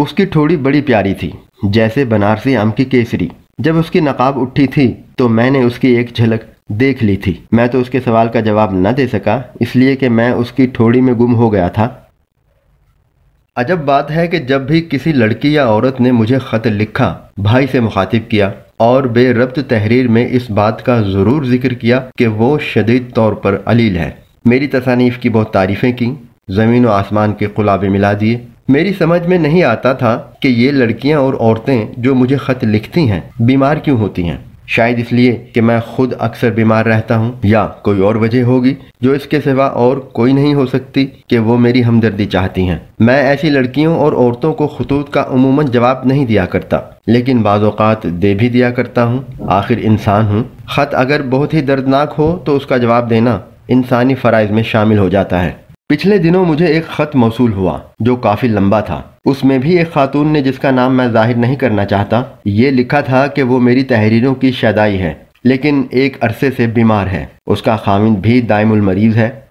उसकी थोड़ी बड़ी प्यारी थी जैसे बनारसी आम की केसरी जब उसकी नकाब उठी थी तो मैंने उसकी एक झलक देख ली थी मैं तो उसके सवाल का जवाब न दे सका इसलिए कि मैं उसकी ठोड़ी में गुम हो गया था अजब बात है कि जब भी किसी लड़की या औरत ने मुझे ख़त लिखा भाई से मुखातिब किया और बेरब्त तहरीर में इस बात का ज़रूर जिक्र किया कि वो शदीद तौर पर अलील है मेरी तसानीफ की बहुत तारीफ़ें की ज़मीन व आसमान के गुलाबे मिला दिए मेरी समझ में नहीं आता था कि ये लड़कियां और औरतें जो मुझे ख़त लिखती हैं बीमार क्यों होती हैं शायद इसलिए कि मैं खुद अक्सर बीमार रहता हूँ या कोई और वजह होगी जो इसके सिवा और कोई नहीं हो सकती कि वो मेरी हमदर्दी चाहती हैं मैं ऐसी लड़कियों और औरतों को खतूत का अमूमन जवाब नहीं दिया करता लेकिन बाज़ात दे भी दिया करता हूँ आखिर इंसान हूँ ख़त अगर बहुत ही दर्दनाक हो तो उसका जवाब देना इंसानी फ़रज़ में शामिल हो जाता है पिछले दिनों मुझे एक ख़त मौसू हुआ जो काफ़ी लंबा था उसमें भी एक खातून ने जिसका नाम मैं जाहिर नहीं करना चाहता ये लिखा था कि वो मेरी तहरीरों की शदाई है लेकिन एक अरसे से बीमार है उसका खामिन भी दायमुल मरीज है